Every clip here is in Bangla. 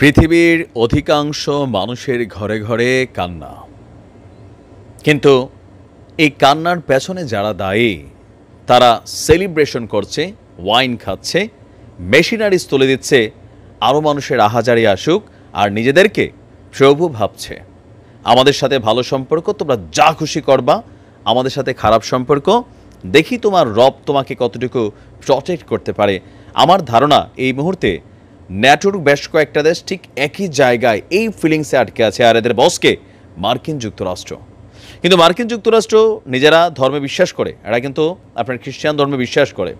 পৃথিবীর অধিকাংশ মানুষের ঘরে ঘরে কান্না কিন্তু এই কান্নার পেছনে যারা দায়ী তারা সেলিব্রেশন করছে ওয়াইন খাচ্ছে মেশিনারিজ তুলে দিচ্ছে আরও মানুষের আহাজারি আসুক আর নিজেদেরকে প্রভু ভাবছে আমাদের সাথে ভালো সম্পর্ক তোমরা যা খুশি করবা আমাদের সাথে খারাপ সম্পর্ক দেখি তোমার রব তোমাকে কতটুকু প্রটেক্ট করতে পারে আমার ধারণা এই মুহূর্তে ন্যাটোর বেশ কয়েকটা দেশ ঠিক একই জায়গায় এই ফিলিংসে আটকে আছে আর এদের বসকে মার্কিন যুক্তরাষ্ট্র কিন্তু মার্কিন যুক্তরাষ্ট্র নিজেরা ধর্মে বিশ্বাস করে এরা কিন্তু আপনার খ্রিস্টান ধর্মে বিশ্বাস করে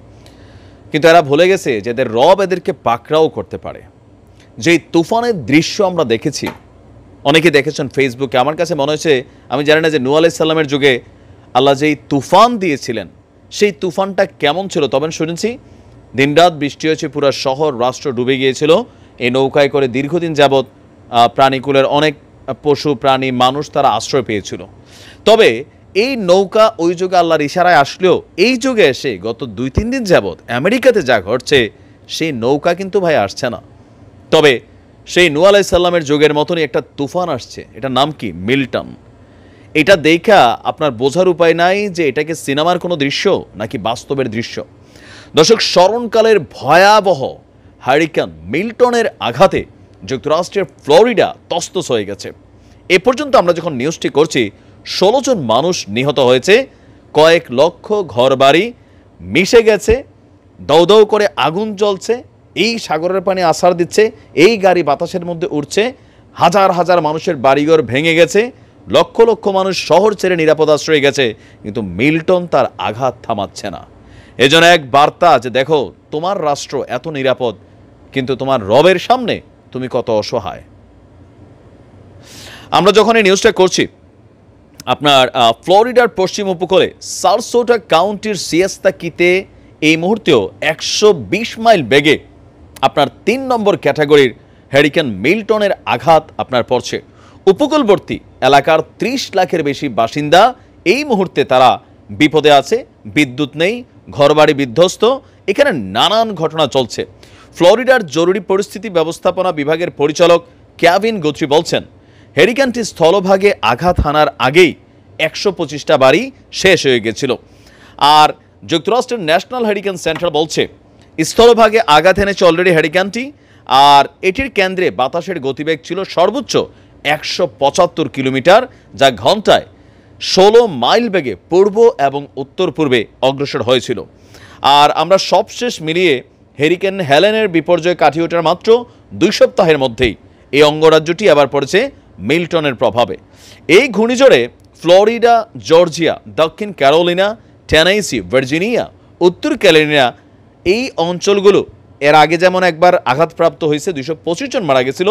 কিন্তু এরা ভুলে গেছে যে এদের রব এদেরকে পাকড়াও করতে পারে যে তুফানের দৃশ্য আমরা দেখেছি অনেকে দেখেছেন ফেসবুকে আমার কাছে মনে হয়েছে আমি জানি না যে নু আলাইসাল্লামের যুগে আল্লাহ যেই তুফান দিয়েছিলেন সেই তুফানটা কেমন ছিল তবে শুনেছি দিনরাত বৃষ্টি হয়েছে পুরো শহর রাষ্ট্র ডুবে গিয়েছিল এই নৌকায় করে দীর্ঘদিন যাবৎ প্রাণীকুলের অনেক পশু প্রাণী মানুষ তারা আশ্রয় পেয়েছিল তবে এই নৌকা ওই যুগে আল্লাহর ইশারায় আসলেও এই যুগে এসে গত দুই তিন দিন যাবৎ আমেরিকাতে যা ঘটছে সেই নৌকা কিন্তু ভাই আসছে না তবে সেই নু আলাইসাল্লামের যুগের মতনই একটা তুফান আসছে এটা নাম কি মিল্টন এটা দেখা আপনার বোঝার উপায় নাই যে এটাকে সিনেমার কোনো দৃশ্য নাকি বাস্তবের দৃশ্য দর্শক স্মরণকালের ভয়াবহ হারিকান মিল্টনের আঘাতে যুক্তরাষ্ট্রের ফ্লোরিডা তস্তস হয়ে গেছে এ পর্যন্ত আমরা যখন নিউজটি করছি ষোলো জন মানুষ নিহত হয়েছে কয়েক লক্ষ ঘরবাড়ি মিশে গেছে দৌদৌ করে আগুন জ্বলছে এই সাগরের পানি আসার দিচ্ছে এই গাড়ি বাতাসের মধ্যে উঠছে হাজার হাজার মানুষের বাড়িঘর ভেঙে গেছে লক্ষ লক্ষ মানুষ শহর ছেড়ে নিরাপদ আশ্রয়ে গেছে কিন্তু মিল্টন তার আঘাত থামাচ্ছে না এজন এক বার্তা যে দেখো তোমার রাষ্ট্র এত নিরাপদ কিন্তু তোমার রবের সামনে তুমি কত অসহায় আমরা যখন এই নিউজটা করছি আপনার ফ্লোরিডার পশ্চিম উপকূলে সারসোটা কাউন্টির সিয়াস্তা কিতে এই মুহূর্তেও একশো মাইল বেগে আপনার তিন নম্বর ক্যাটাগরির হ্যারিকেন মিল্টনের আঘাত আপনার পড়ছে উপকূলবর্তী এলাকার ৩০ লাখের বেশি বাসিন্দা এই মুহূর্তে তারা বিপদে আছে বিদ্যুৎ নেই ঘরবাড়ি বিধ্বস্ত এখানে নানান ঘটনা চলছে ফ্লোরিডার জরুরি পরিস্থিতি ব্যবস্থাপনা বিভাগের পরিচালক ক্যাভিন গোত্রী বলছেন হেরিকানটি স্থলভাগে আঘাত হানার আগেই একশো পঁচিশটা বাড়ি শেষ হয়ে গেছিল আর যুক্তরাষ্ট্রের ন্যাশনাল হেরিকেন সেন্টার বলছে স্থলভাগে আঘাত এনেছে অলরেডি হেরিকানটি আর এটির কেন্দ্রে বাতাসের গতিবেগ ছিল সর্বোচ্চ একশো কিলোমিটার যা ঘন্টায় ষোলো মাইল বেগে পূর্ব এবং উত্তর পূর্বে অগ্রসর হয়েছিল আর আমরা সবশেষ মিলিয়ে হেরিকেন হেলেনের বিপর্যয় কাটিয়ে ওঠার মাত্র দুই সপ্তাহের মধ্যেই এই অঙ্গরাজ্যটি আবার পড়েছে মিল্টনের প্রভাবে এই ঘূর্ণিঝড়ে ফ্লোরিডা জর্জিয়া দক্ষিণ ক্যারোলিনা টেনাইসি ভার্জিনিয়া উত্তর ক্যারোলিনা এই অঞ্চলগুলো এর আগে যেমন একবার আঘাতপ্রাপ্ত হয়েছে দুইশো পঁচিশ জন মারা গেছিল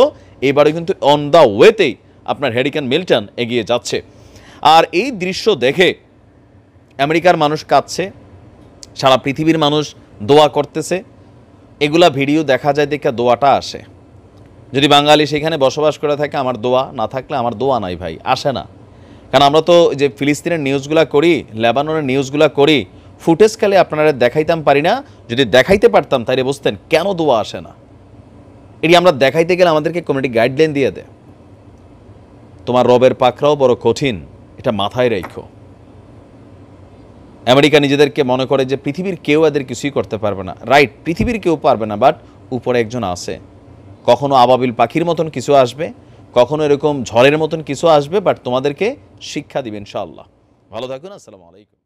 এবারে কিন্তু অন দ্য ওয়েতেই আপনার হেরিকেন মিল্টন এগিয়ে যাচ্ছে আর এই দৃশ্য দেখে আমেরিকার মানুষ কাঁদছে সারা পৃথিবীর মানুষ দোয়া করতেছে এগুলা ভিডিও দেখা যায় দেখে দোয়াটা আসে যদি বাঙালি সেখানে বসবাস করে থাকে আমার দোয়া না থাকলে আমার দোয়া নাই ভাই আসে না কারণ আমরা তো যে ফিলিস্তিনের নিউজগুলো করি লেবাননের নিউজগুলো করি ফুটেজ খেলে আপনারা দেখাইতাম পারি না যদি দেখাইতে পারতাম তাইলে বুঝতেন কেন দোয়া আসে না এটি আমরা দেখাইতে গেলে আমাদেরকে কমিউনিটি গাইডলাইন দিয়ে দেয় তোমার রবের পাখরাও বড় কঠিন এটা মাথায় রেখো আমেরিকা নিজেদেরকে মনে করে যে পৃথিবীর কেউ এদের কিছুই করতে পারবে না রাইট পৃথিবীর কেউ পারবে না বাট উপরে একজন আছে কখনো আবাবিল পাখির মতন কিছু আসবে কখনো এরকম ঝড়ের মতন কিছু আসবে বাট তোমাদেরকে শিক্ষা দিবেন ইনশাআল্লাহ ভালো থাকুন আসসালামু আলাইকুম